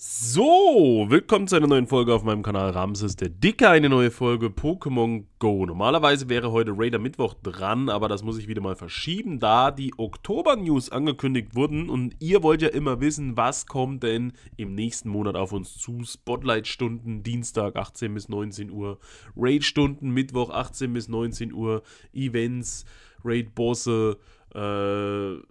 So, willkommen zu einer neuen Folge auf meinem Kanal Ramses der Dicke, eine neue Folge Pokémon Go. Normalerweise wäre heute Raider Mittwoch dran, aber das muss ich wieder mal verschieben, da die Oktober-News angekündigt wurden und ihr wollt ja immer wissen, was kommt denn im nächsten Monat auf uns zu. Spotlight-Stunden, Dienstag 18 bis 19 Uhr, Raid-Stunden, Mittwoch 18 bis 19 Uhr, Events, Raid-Bosse, äh,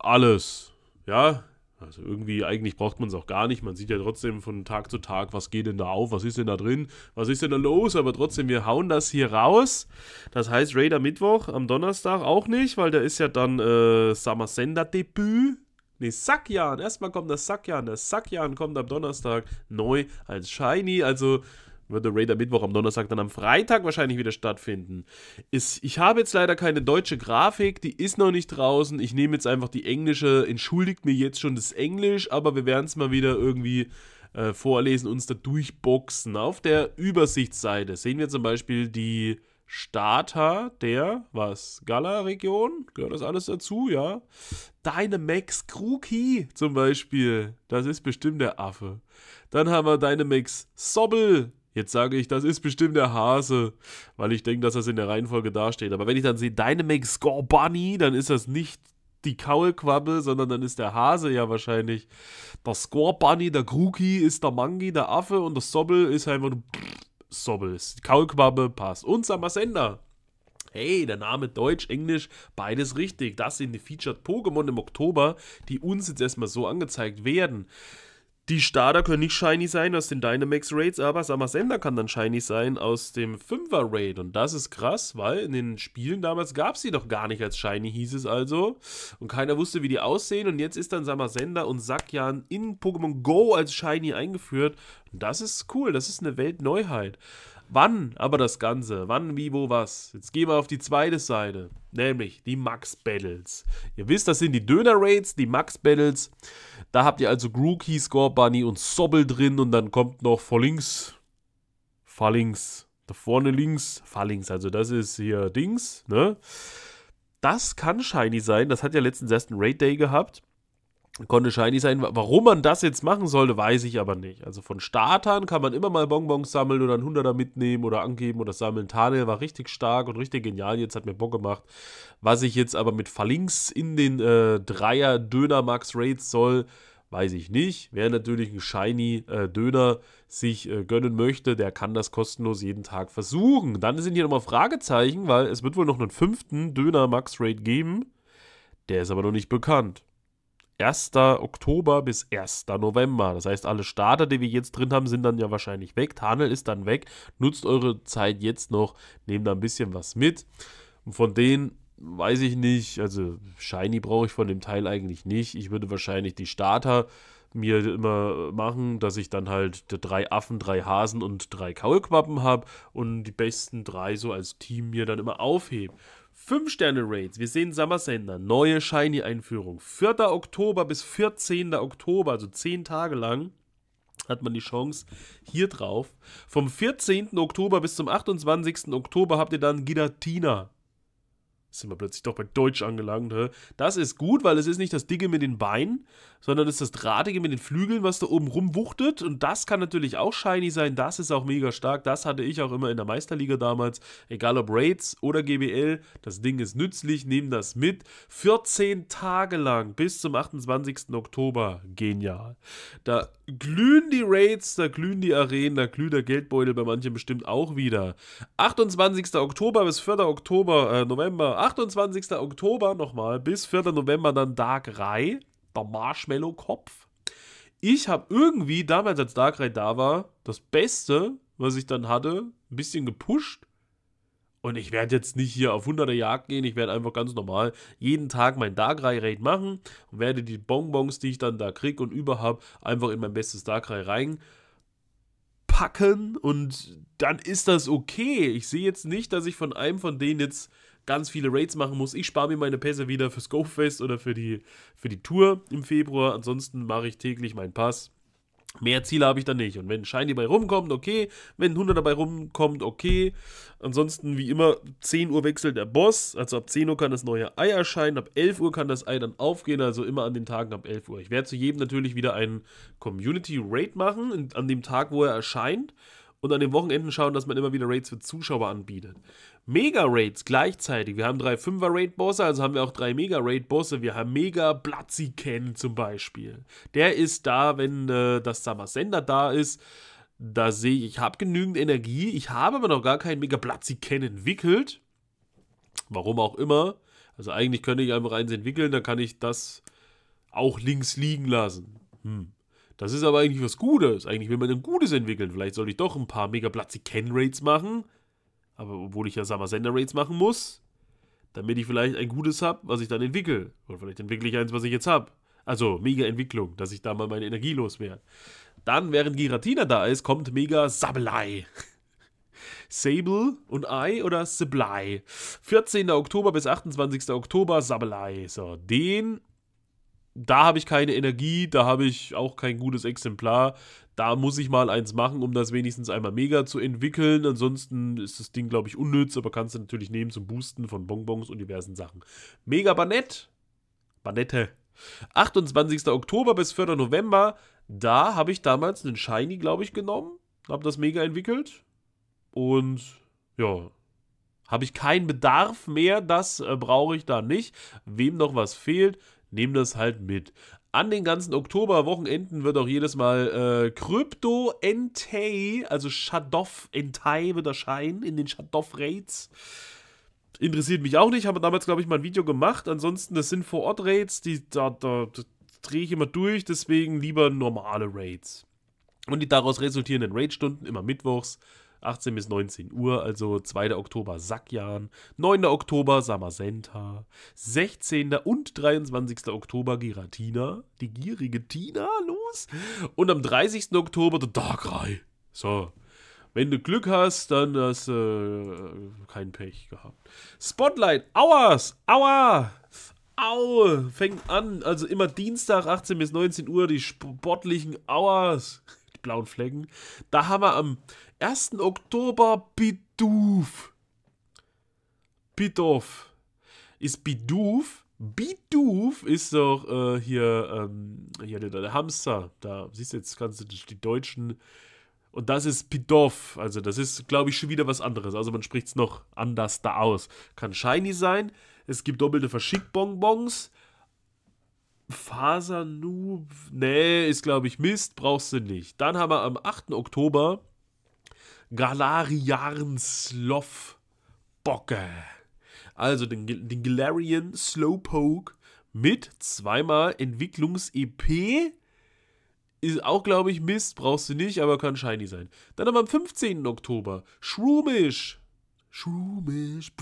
alles, ja, also irgendwie, eigentlich braucht man es auch gar nicht. Man sieht ja trotzdem von Tag zu Tag, was geht denn da auf, was ist denn da drin, was ist denn da los. Aber trotzdem, wir hauen das hier raus. Das heißt, Raider Mittwoch am Donnerstag auch nicht, weil da ist ja dann äh, Sender debüt Ne, Sakyan. Erstmal kommt das Sakyan. Das Sakyan kommt am Donnerstag neu als Shiny. Also wird der Raider Mittwoch, am Donnerstag, dann am Freitag wahrscheinlich wieder stattfinden. Ist, ich habe jetzt leider keine deutsche Grafik, die ist noch nicht draußen. Ich nehme jetzt einfach die englische, entschuldigt mir jetzt schon das Englisch, aber wir werden es mal wieder irgendwie äh, vorlesen, uns da durchboxen. Auf der Übersichtsseite sehen wir zum Beispiel die Starter der, was, Gala-Region? Gehört das alles dazu, ja? Dynamax Kruki zum Beispiel. Das ist bestimmt der Affe. Dann haben wir Dynamax Sobble. Jetzt sage ich, das ist bestimmt der Hase, weil ich denke, dass das in der Reihenfolge dasteht. Aber wenn ich dann sehe Dynamax Score Bunny, dann ist das nicht die Kaulquabbe, sondern dann ist der Hase ja wahrscheinlich der Score Bunny, der Kruki ist der Mangi, der Affe und der Sobbel ist einfach nur Sobbel. Kaulquabbe passt. Und Samasenda. Hey, der Name Deutsch, Englisch, beides richtig. Das sind die Featured Pokémon im Oktober, die uns jetzt erstmal so angezeigt werden. Die Starter können nicht shiny sein aus den Dynamax Raids, aber Samasender kann dann shiny sein aus dem 5er Raid. Und das ist krass, weil in den Spielen damals gab es sie doch gar nicht als shiny, hieß es also. Und keiner wusste, wie die aussehen. Und jetzt ist dann Samasender und Sakyan in Pokémon Go als shiny eingeführt. Und das ist cool, das ist eine Weltneuheit. Wann aber das Ganze? Wann, wie, wo, was? Jetzt gehen wir auf die zweite Seite nämlich die Max Battles. Ihr wisst, das sind die Döner Raids, die Max Battles. Da habt ihr also Grookey, Score Bunny und Sobble drin und dann kommt noch vor links, Fallings, da vorne links, Fallings, also das ist hier Dings, ne? Das kann shiny sein, das hat ja letztens erst ein Raid Day gehabt. Konnte shiny sein. Warum man das jetzt machen sollte, weiß ich aber nicht. Also von Startern kann man immer mal Bonbons sammeln oder einen Hunderter mitnehmen oder angeben oder sammeln. Tanel war richtig stark und richtig genial. Jetzt hat mir Bock gemacht. Was ich jetzt aber mit Verlinks in den äh, Dreier Döner Max Raids soll, weiß ich nicht. Wer natürlich einen Shiny äh, Döner sich äh, gönnen möchte, der kann das kostenlos jeden Tag versuchen. Dann sind hier nochmal Fragezeichen, weil es wird wohl noch einen fünften Döner Max Raid geben. Der ist aber noch nicht bekannt. 1. Oktober bis 1. November. Das heißt, alle Starter, die wir jetzt drin haben, sind dann ja wahrscheinlich weg. Tunnel ist dann weg. Nutzt eure Zeit jetzt noch, nehmt da ein bisschen was mit. Und von denen weiß ich nicht, also Shiny brauche ich von dem Teil eigentlich nicht. Ich würde wahrscheinlich die Starter mir immer machen, dass ich dann halt drei Affen, drei Hasen und drei Kaulquappen habe und die besten drei so als Team mir dann immer aufhebe. 5-Sterne-Raids. Wir sehen Summer Sender, neue Shiny-Einführung. 4. Oktober bis 14. Oktober, also 10 Tage lang, hat man die Chance hier drauf. Vom 14. Oktober bis zum 28. Oktober habt ihr dann Gidatina sind wir plötzlich doch bei Deutsch angelangt. Das ist gut, weil es ist nicht das Dicke mit den Beinen, sondern es ist das Drahtige mit den Flügeln, was da oben rumwuchtet. Und das kann natürlich auch shiny sein. Das ist auch mega stark. Das hatte ich auch immer in der Meisterliga damals. Egal ob Raids oder GBL, das Ding ist nützlich. Nehmen das mit. 14 Tage lang bis zum 28. Oktober. Genial. Da glühen die Raids, da glühen die Arenen, da glüht der Geldbeutel bei manchen bestimmt auch wieder. 28. Oktober bis 4. Oktober, äh, November, 28. Oktober nochmal bis 4. November dann Dark Rai, der Marshmallow-Kopf. Ich habe irgendwie, damals als Dark Rai da war, das Beste, was ich dann hatte, ein bisschen gepusht. Und ich werde jetzt nicht hier auf 100er Jagd gehen, ich werde einfach ganz normal jeden Tag mein Dark Rai raid machen und werde die Bonbons, die ich dann da kriege und überhaupt einfach in mein bestes Dark Darkrai reinpacken und dann ist das okay. Ich sehe jetzt nicht, dass ich von einem von denen jetzt ganz viele Raids machen muss. Ich spare mir meine Pässe wieder fürs Go Fest oder für die, für die Tour im Februar. Ansonsten mache ich täglich meinen Pass. Mehr Ziele habe ich dann nicht. Und wenn ein Shiny dabei rumkommt, okay. Wenn ein 100 dabei rumkommt, okay. Ansonsten, wie immer, 10 Uhr wechselt der Boss. Also ab 10 Uhr kann das neue Ei erscheinen. Ab 11 Uhr kann das Ei dann aufgehen. Also immer an den Tagen ab 11 Uhr. Ich werde zu jedem natürlich wieder einen Community Raid machen. An dem Tag, wo er erscheint und an den Wochenenden schauen, dass man immer wieder Raids für Zuschauer anbietet. Mega-Raids gleichzeitig. Wir haben drei Fünfer-Raid-Bosse, also haben wir auch drei Mega-Raid-Bosse. Wir haben Mega Blatzi Ken zum Beispiel. Der ist da, wenn äh, das Summer-Sender da ist. Da sehe ich, ich habe genügend Energie. Ich habe aber noch gar keinen Mega Blatzi Ken entwickelt. Warum auch immer. Also eigentlich könnte ich einfach eins entwickeln, dann kann ich das auch links liegen lassen. Hm. Das ist aber eigentlich was Gutes. Eigentlich will man ein Gutes entwickeln. Vielleicht sollte ich doch ein paar mega Ken-Rates machen. Aber obwohl ich ja Summer-Sender-Rates machen muss. Damit ich vielleicht ein Gutes habe, was ich dann entwickle. Oder vielleicht entwickle ich eins, was ich jetzt habe. Also mega Entwicklung, dass ich da mal meine Energie loswerde. Dann, während Giratina da ist, kommt mega Sablei. Sable und Ei oder Sablei. 14. Oktober bis 28. Oktober Sablei. So, den da habe ich keine Energie, da habe ich auch kein gutes Exemplar. Da muss ich mal eins machen, um das wenigstens einmal mega zu entwickeln. Ansonsten ist das Ding, glaube ich, unnütz, aber kannst du natürlich nehmen zum Boosten von Bonbons und diversen Sachen. Mega Banett. Banette. 28. Oktober bis 4. November. Da habe ich damals einen Shiny, glaube ich, genommen. Habe das mega entwickelt. Und ja, habe ich keinen Bedarf mehr. Das äh, brauche ich da nicht. Wem noch was fehlt, Nehmen das halt mit. An den ganzen Oktoberwochenenden wird auch jedes Mal äh, Krypto Entei, also Shadow Entei wird erscheinen in den Shadow Raids. Interessiert mich auch nicht, habe damals, glaube ich, mal ein Video gemacht. Ansonsten, das sind Vor-Ort-Raids, die da, da, da drehe ich immer durch, deswegen lieber normale Raids. Und die daraus resultierenden Raid-Stunden immer mittwochs 18 bis 19 Uhr, also 2. Oktober Sakyan, 9. Oktober Samasenta, 16. und 23. Oktober Giratina, die gierige Tina, los. Und am 30. Oktober The Dark Darkrai. So. Wenn du Glück hast, dann hast du äh, kein Pech gehabt. Spotlight, Hours, Aua! Au, fängt an. Also immer Dienstag 18 bis 19 Uhr die sportlichen Hours blauen Flecken. Da haben wir am 1. Oktober Bidoof. Bidoof. Ist Bidoof. Bidoof ist doch äh, hier, ähm, hier der, der, Hamster. Da siehst du jetzt kannst die deutschen. Und das ist Bidoof. Also das ist, glaube ich, schon wieder was anderes. Also man spricht es noch anders da aus. Kann shiny sein. Es gibt doppelte Verschickbonbons. Fasernoob, nee, ist glaube ich Mist, brauchst du nicht. Dann haben wir am 8. Oktober Galarian Sloth Bocke. Also den, den Galarian Slowpoke mit zweimal Entwicklungs-EP. Ist auch, glaube ich, Mist, brauchst du nicht, aber kann shiny sein. Dann haben wir am 15. Oktober Schrumisch. Schrumisch.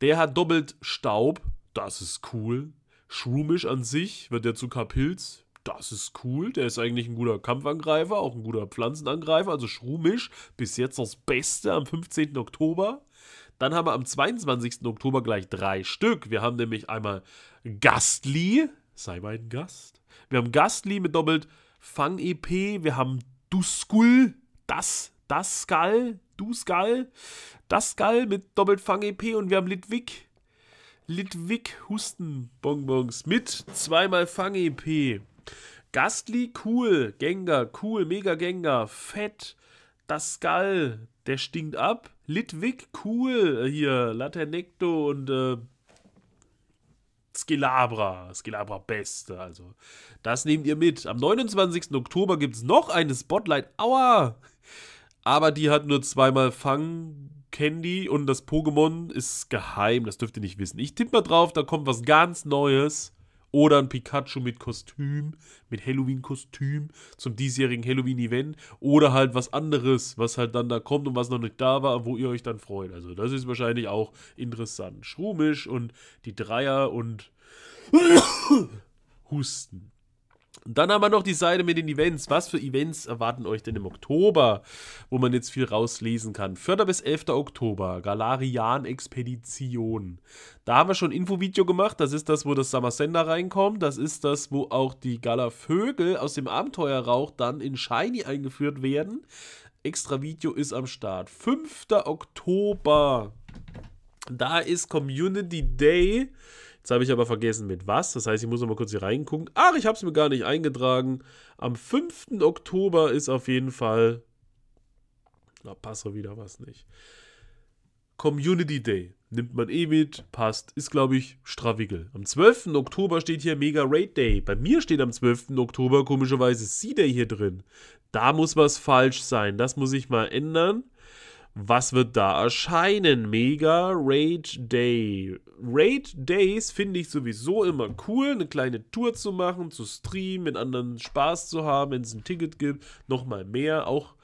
Der hat doppelt Staub. Das ist cool. Schrumisch an sich wird der zu Kapilz. Das ist cool. Der ist eigentlich ein guter Kampfangreifer, auch ein guter Pflanzenangreifer. Also Schrumisch, bis jetzt das Beste am 15. Oktober. Dann haben wir am 22. Oktober gleich drei Stück. Wir haben nämlich einmal Gastly, sei mein Gast. Wir haben Gastly mit doppelt Fang-EP. Wir haben Duskull. das, das Skull, Duskal, das Skull mit doppelt Fang-EP. Und wir haben Litwig Litwig Hustenbonbons mit zweimal Fang-EP. Gastly cool, Gengar cool, Mega Gengar, fett, das Skull, der stinkt ab. Litwig cool, äh, hier Laternecto und äh, Skelabra, Skelabra Beste, also das nehmt ihr mit. Am 29. Oktober gibt es noch eine Spotlight, aua! Aber die hat nur zweimal Fang Candy und das Pokémon ist geheim, das dürft ihr nicht wissen. Ich tippe mal drauf, da kommt was ganz Neues. Oder ein Pikachu mit Kostüm, mit Halloween-Kostüm zum diesjährigen Halloween-Event. Oder halt was anderes, was halt dann da kommt und was noch nicht da war, wo ihr euch dann freut. Also das ist wahrscheinlich auch interessant. Schrumisch und die Dreier und Husten. Und dann haben wir noch die Seite mit den Events. Was für Events erwarten euch denn im Oktober, wo man jetzt viel rauslesen kann? 4. bis 11. Oktober, Galarian-Expedition. Da haben wir schon ein Infovideo gemacht. Das ist das, wo das Samasender reinkommt. Das ist das, wo auch die gala aus dem Abenteuerrauch dann in Shiny eingeführt werden. Extra Video ist am Start. 5. Oktober. Da ist Community Day Jetzt habe ich aber vergessen, mit was. Das heißt, ich muss nochmal kurz hier reingucken. Ach, ich habe es mir gar nicht eingetragen. Am 5. Oktober ist auf jeden Fall. Na, passe wieder was nicht. Community Day. Nimmt man eh mit, passt. Ist, glaube ich, Stravickel. Am 12. Oktober steht hier Mega Raid Day. Bei mir steht am 12. Oktober komischerweise C-Day hier drin. Da muss was falsch sein. Das muss ich mal ändern. Was wird da erscheinen? Mega Raid Day. Raid Days finde ich sowieso immer cool, eine kleine Tour zu machen, zu streamen, mit anderen Spaß zu haben, wenn es ein Ticket gibt, nochmal mehr. Auch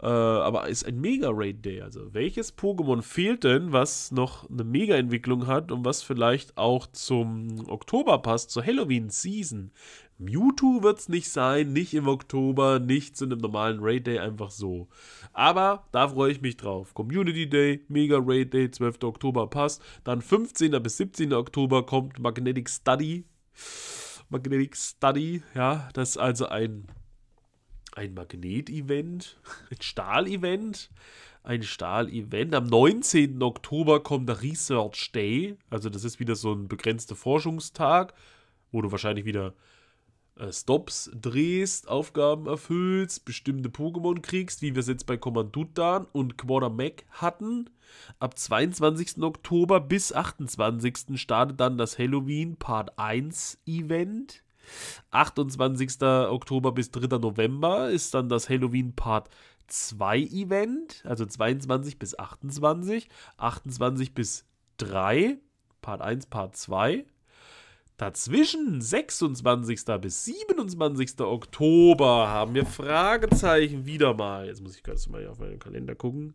äh, aber ist ein Mega-Raid-Day. Also, welches Pokémon fehlt denn, was noch eine Mega-Entwicklung hat und was vielleicht auch zum Oktober passt, zur Halloween-Season? Mewtwo wird es nicht sein, nicht im Oktober, nicht zu einem normalen Raid Day, einfach so. Aber da freue ich mich drauf. Community Day, Mega Raid Day, 12. Oktober passt. Dann 15. bis 17. Oktober kommt Magnetic Study. Magnetic Study, ja, das ist also ein ein Magnet-Event, ein Stahl-Event, ein Stahl-Event. Am 19. Oktober kommt der Research Day. Also das ist wieder so ein begrenzter Forschungstag, wo du wahrscheinlich wieder äh, Stops drehst, Aufgaben erfüllst, bestimmte Pokémon kriegst, wie wir es jetzt bei Kommandutan und Quartermac hatten. Ab 22. Oktober bis 28. startet dann das Halloween Part 1 Event. 28. Oktober bis 3. November ist dann das Halloween Part 2 Event, also 22 bis 28, 28 bis 3, Part 1, Part 2. Dazwischen, 26. bis 27. Oktober, haben wir Fragezeichen wieder mal. Jetzt muss ich ganz mal hier auf meinen Kalender gucken.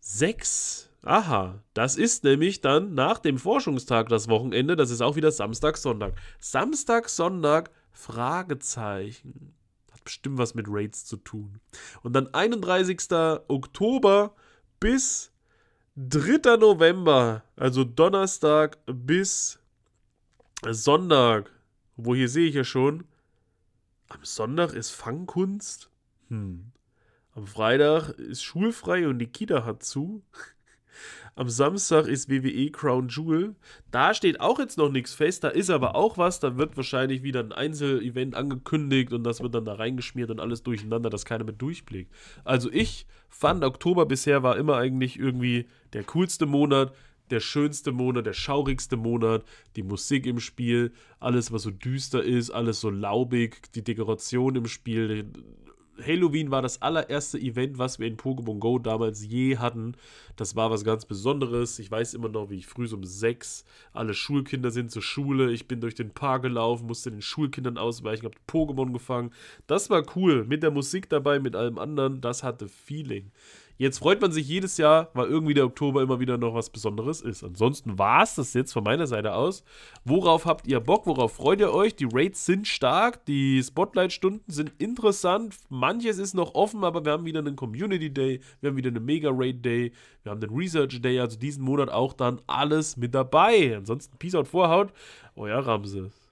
6. Aha, das ist nämlich dann nach dem Forschungstag das Wochenende. Das ist auch wieder Samstag, Sonntag. Samstag, Sonntag, Fragezeichen. Hat bestimmt was mit Raids zu tun. Und dann 31. Oktober bis 3. November, also Donnerstag bis Sonntag. Wo hier sehe ich ja schon, am Sonntag ist Fangkunst. Hm. Am Freitag ist schulfrei und die Kita hat zu. Am Samstag ist WWE Crown Jewel. Da steht auch jetzt noch nichts fest, da ist aber auch was. Da wird wahrscheinlich wieder ein Einzelevent angekündigt und das wird dann da reingeschmiert und alles durcheinander, dass keiner mit durchblickt. Also ich fand, Oktober bisher war immer eigentlich irgendwie der coolste Monat, der schönste Monat, der schaurigste Monat, die Musik im Spiel, alles, was so düster ist, alles so laubig, die Dekoration im Spiel, Halloween war das allererste Event, was wir in Pokémon Go damals je hatten. Das war was ganz Besonderes. Ich weiß immer noch, wie ich früh so um sechs, alle Schulkinder sind zur Schule. Ich bin durch den Park gelaufen, musste den Schulkindern ausweichen, hab Pokémon gefangen. Das war cool. Mit der Musik dabei, mit allem anderen. Das hatte Feeling. Jetzt freut man sich jedes Jahr, weil irgendwie der Oktober immer wieder noch was Besonderes ist. Ansonsten war es das jetzt von meiner Seite aus. Worauf habt ihr Bock? Worauf freut ihr euch? Die Raids sind stark, die Spotlight-Stunden sind interessant. Manches ist noch offen, aber wir haben wieder einen Community Day, wir haben wieder einen Mega Raid Day, wir haben den Research Day, also diesen Monat auch dann alles mit dabei. Ansonsten Peace out, Vorhaut, euer Ramses.